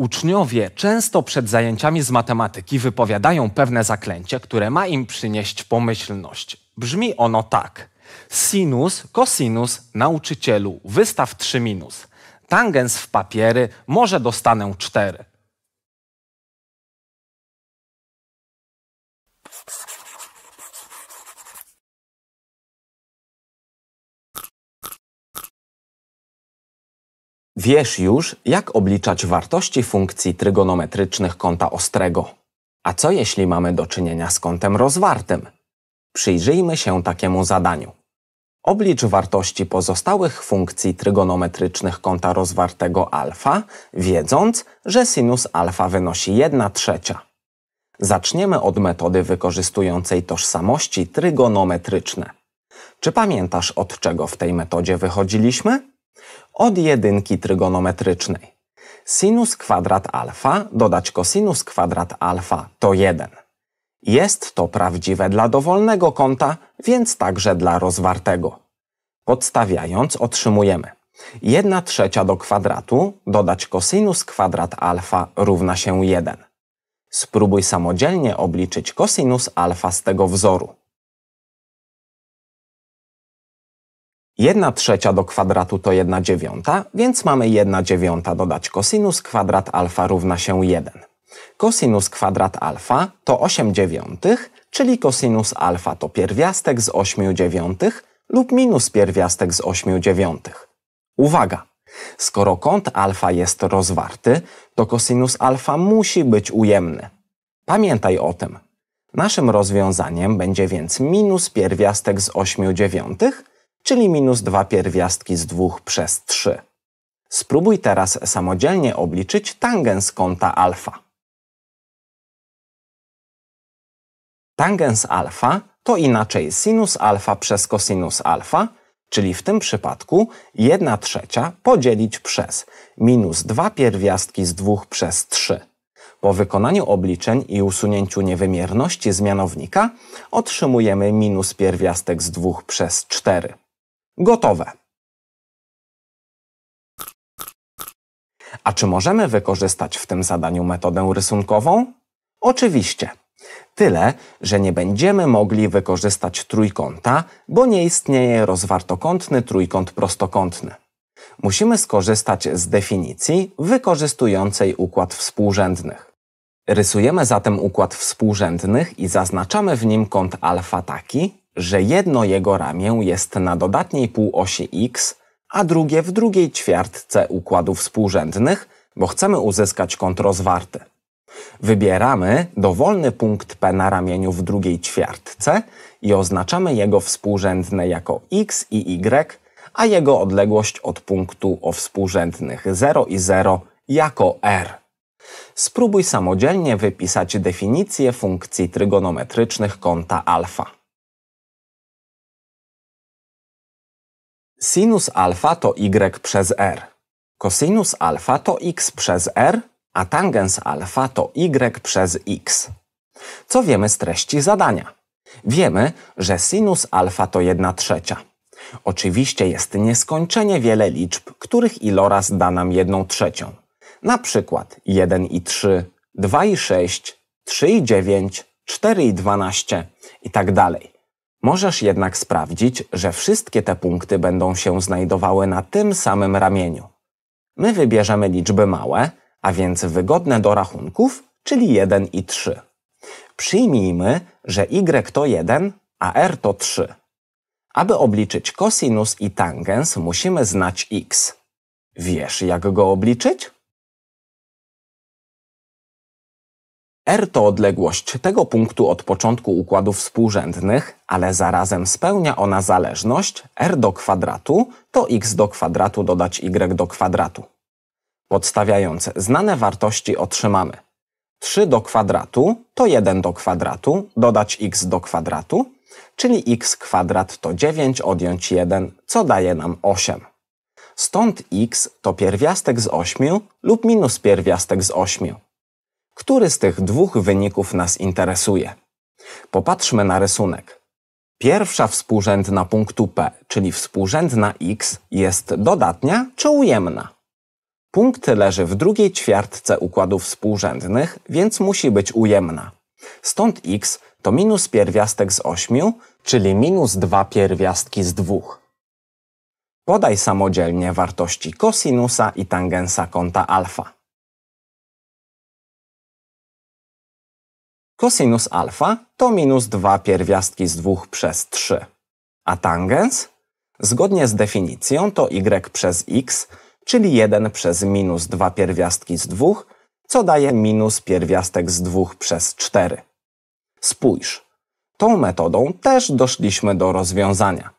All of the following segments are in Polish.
Uczniowie często przed zajęciami z matematyki wypowiadają pewne zaklęcie, które ma im przynieść pomyślność. Brzmi ono tak. Sinus, kosinus, nauczycielu, wystaw 3 minus. Tangens w papiery, może dostanę 4. Wiesz już, jak obliczać wartości funkcji trygonometrycznych kąta ostrego. A co jeśli mamy do czynienia z kątem rozwartym? Przyjrzyjmy się takiemu zadaniu. Oblicz wartości pozostałych funkcji trygonometrycznych kąta rozwartego alfa, wiedząc, że sinus alfa wynosi 1 trzecia. Zaczniemy od metody wykorzystującej tożsamości trygonometryczne. Czy pamiętasz, od czego w tej metodzie wychodziliśmy? od jedynki trygonometrycznej. Sinus kwadrat alfa dodać kosinus kwadrat alfa to 1. Jest to prawdziwe dla dowolnego kąta, więc także dla rozwartego. Podstawiając otrzymujemy 1 trzecia do kwadratu dodać kosinus kwadrat alfa równa się 1. Spróbuj samodzielnie obliczyć kosinus alfa z tego wzoru. 1 trzecia do kwadratu to 1 dziewiąta, więc mamy 1 dziewiąta dodać kosinus kwadrat alfa równa się 1. Kosinus kwadrat alfa to 8 dziewiątych, czyli kosinus alfa to pierwiastek z 8 dziewiątych lub minus pierwiastek z 8 dziewiątych. Uwaga! Skoro kąt alfa jest rozwarty, to kosinus alfa musi być ujemny. Pamiętaj o tym. Naszym rozwiązaniem będzie więc minus pierwiastek z 8 dziewiątych czyli minus dwa pierwiastki z 2 przez 3. Spróbuj teraz samodzielnie obliczyć tangens kąta alfa. Tangens alfa to inaczej sinus alfa przez kosinus alfa, czyli w tym przypadku 1 trzecia podzielić przez minus 2 pierwiastki z 2 przez 3. Po wykonaniu obliczeń i usunięciu niewymierności z mianownika otrzymujemy minus pierwiastek z 2 przez 4. Gotowe. A czy możemy wykorzystać w tym zadaniu metodę rysunkową? Oczywiście. Tyle, że nie będziemy mogli wykorzystać trójkąta, bo nie istnieje rozwartokątny trójkąt prostokątny. Musimy skorzystać z definicji wykorzystującej układ współrzędnych. Rysujemy zatem układ współrzędnych i zaznaczamy w nim kąt alfa taki, że jedno jego ramię jest na dodatniej półosi X, a drugie w drugiej ćwiartce układu współrzędnych, bo chcemy uzyskać kąt rozwarty. Wybieramy dowolny punkt P na ramieniu w drugiej ćwiartce i oznaczamy jego współrzędne jako X i Y, a jego odległość od punktu o współrzędnych 0 i 0 jako R. Spróbuj samodzielnie wypisać definicję funkcji trygonometrycznych kąta alfa. Sinus alfa to y przez r. Kosinus alfa to x przez r, a tangens alfa to y przez x. Co wiemy z treści zadania? Wiemy, że sinus alfa to 1 trzecia. Oczywiście jest nieskończenie wiele liczb, których iloraz da nam 1 trzecią. Na przykład 1 i 3, 2 i 6, 3 i 9, 4 i 12 i tak dalej. Możesz jednak sprawdzić, że wszystkie te punkty będą się znajdowały na tym samym ramieniu. My wybierzemy liczby małe, a więc wygodne do rachunków, czyli 1 i 3. Przyjmijmy, że y to 1, a r to 3. Aby obliczyć kosinus i tangens, musimy znać x. Wiesz, jak go obliczyć? R to odległość tego punktu od początku układów współrzędnych, ale zarazem spełnia ona zależność R do kwadratu to x do kwadratu dodać y do kwadratu. Podstawiając znane wartości otrzymamy 3 do kwadratu to 1 do kwadratu dodać x do kwadratu, czyli x kwadrat to 9 odjąć 1, co daje nam 8. Stąd x to pierwiastek z 8 lub minus pierwiastek z 8 który z tych dwóch wyników nas interesuje. Popatrzmy na rysunek. Pierwsza współrzędna punktu P, czyli współrzędna x, jest dodatnia czy ujemna? Punkt leży w drugiej ćwiartce układów współrzędnych, więc musi być ujemna. Stąd x to minus pierwiastek z 8, czyli minus 2 pierwiastki z 2. Podaj samodzielnie wartości kosinusa i tangensa kąta alfa. Kosinus alfa to minus 2 pierwiastki z 2 przez 3. A tangens? Zgodnie z definicją to y przez x, czyli 1 przez minus 2 pierwiastki z 2, co daje minus pierwiastek z 2 przez 4. Spójrz, tą metodą też doszliśmy do rozwiązania.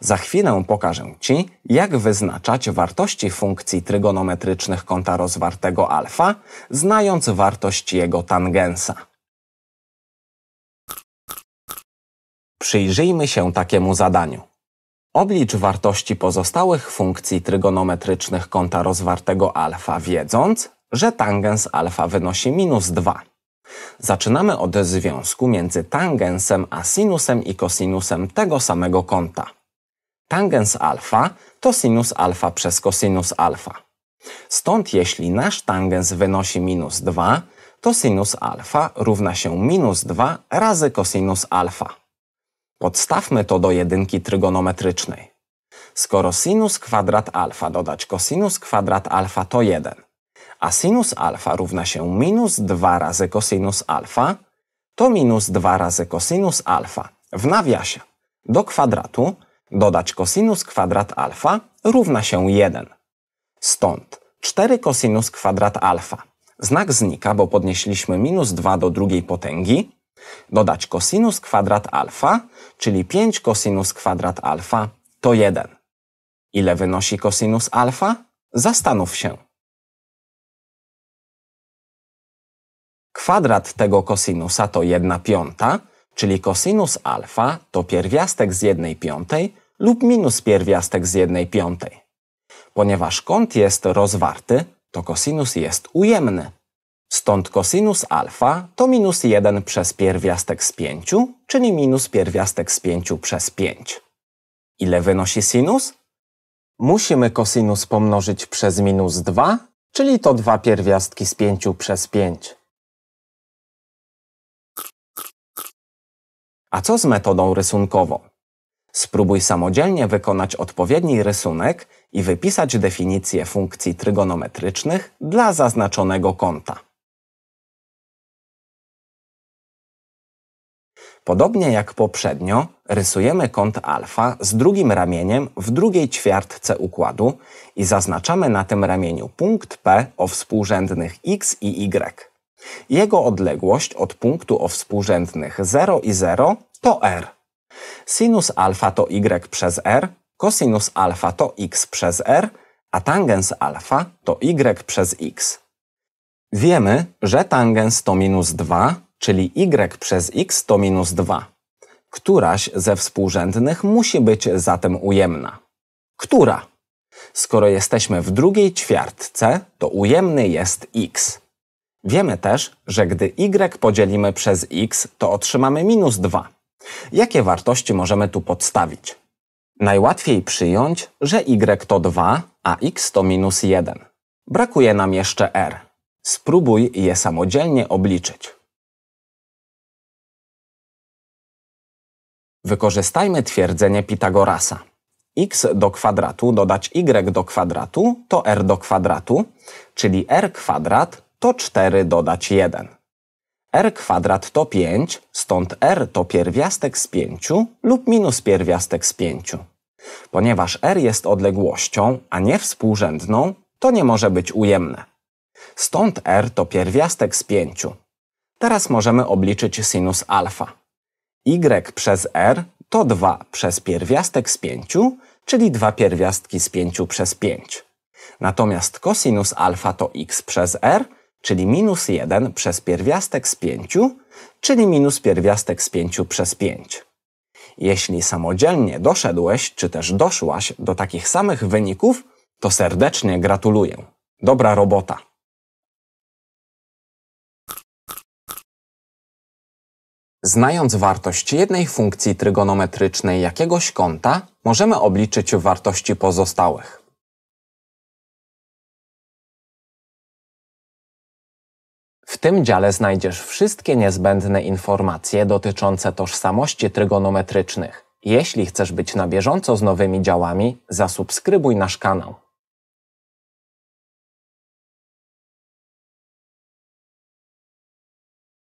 Za chwilę pokażę Ci, jak wyznaczać wartości funkcji trygonometrycznych kąta rozwartego alfa, znając wartość jego tangensa. Przyjrzyjmy się takiemu zadaniu. Oblicz wartości pozostałych funkcji trygonometrycznych kąta rozwartego alfa, wiedząc, że tangens alfa wynosi minus 2. Zaczynamy od związku między tangensem a sinusem i kosinusem tego samego kąta. Tangens alfa to sinus alfa przez kosinus alfa. Stąd jeśli nasz tangens wynosi minus 2, to sinus alfa równa się minus 2 razy kosinus alfa. Podstawmy to do jedynki trygonometrycznej. Skoro sinus kwadrat alfa dodać kosinus kwadrat alfa to 1, a sinus alfa równa się minus 2 razy kosinus alfa, to minus 2 razy kosinus alfa w nawiasie do kwadratu dodać kosinus kwadrat alfa równa się 1. Stąd 4 kosinus kwadrat alfa. Znak znika, bo podnieśliśmy minus 2 do drugiej potęgi, Dodać cosinus kwadrat alfa, czyli 5 cosinus kwadrat alfa to 1. Ile wynosi cosinus alfa? Zastanów się. Kwadrat tego kosinusa to 1 piąta, czyli kosinus alfa to pierwiastek z 1 piątej lub minus pierwiastek z 1 piątej. Ponieważ kąt jest rozwarty, to kosinus jest ujemny. Stąd kosinus alfa to minus 1 przez pierwiastek z 5, czyli minus pierwiastek z 5 przez 5. Ile wynosi sinus? Musimy kosinus pomnożyć przez minus 2, czyli to 2 pierwiastki z 5 przez 5. A co z metodą rysunkową? Spróbuj samodzielnie wykonać odpowiedni rysunek i wypisać definicję funkcji trygonometrycznych dla zaznaczonego kąta. Podobnie jak poprzednio, rysujemy kąt alfa z drugim ramieniem w drugiej ćwiartce układu i zaznaczamy na tym ramieniu punkt P o współrzędnych x i y. Jego odległość od punktu o współrzędnych 0 i 0 to r. Sinus alfa to y przez r, kosinus alfa to x przez r, a tangens alfa to y przez x. Wiemy, że tangens to minus 2, czyli y przez x to minus 2. Któraś ze współrzędnych musi być zatem ujemna. Która? Skoro jesteśmy w drugiej ćwiartce, to ujemny jest x. Wiemy też, że gdy y podzielimy przez x, to otrzymamy minus 2. Jakie wartości możemy tu podstawić? Najłatwiej przyjąć, że y to 2, a x to minus 1. Brakuje nam jeszcze r. Spróbuj je samodzielnie obliczyć. Wykorzystajmy twierdzenie Pitagorasa. x do kwadratu dodać y do kwadratu to r do kwadratu, czyli r kwadrat to 4 dodać 1. r kwadrat to 5, stąd r to pierwiastek z 5 lub minus pierwiastek z 5. Ponieważ r jest odległością, a nie współrzędną, to nie może być ujemne. Stąd r to pierwiastek z 5. Teraz możemy obliczyć sinus alfa y przez r to 2 przez pierwiastek z 5, czyli 2 pierwiastki z 5 przez 5. Natomiast kosinus alfa to x przez r, czyli minus 1 przez pierwiastek z 5, czyli minus pierwiastek z 5 przez 5. Jeśli samodzielnie doszedłeś, czy też doszłaś do takich samych wyników, to serdecznie gratuluję. Dobra robota! Znając wartość jednej funkcji trygonometrycznej jakiegoś kąta, możemy obliczyć wartości pozostałych. W tym dziale znajdziesz wszystkie niezbędne informacje dotyczące tożsamości trygonometrycznych. Jeśli chcesz być na bieżąco z nowymi działami, zasubskrybuj nasz kanał.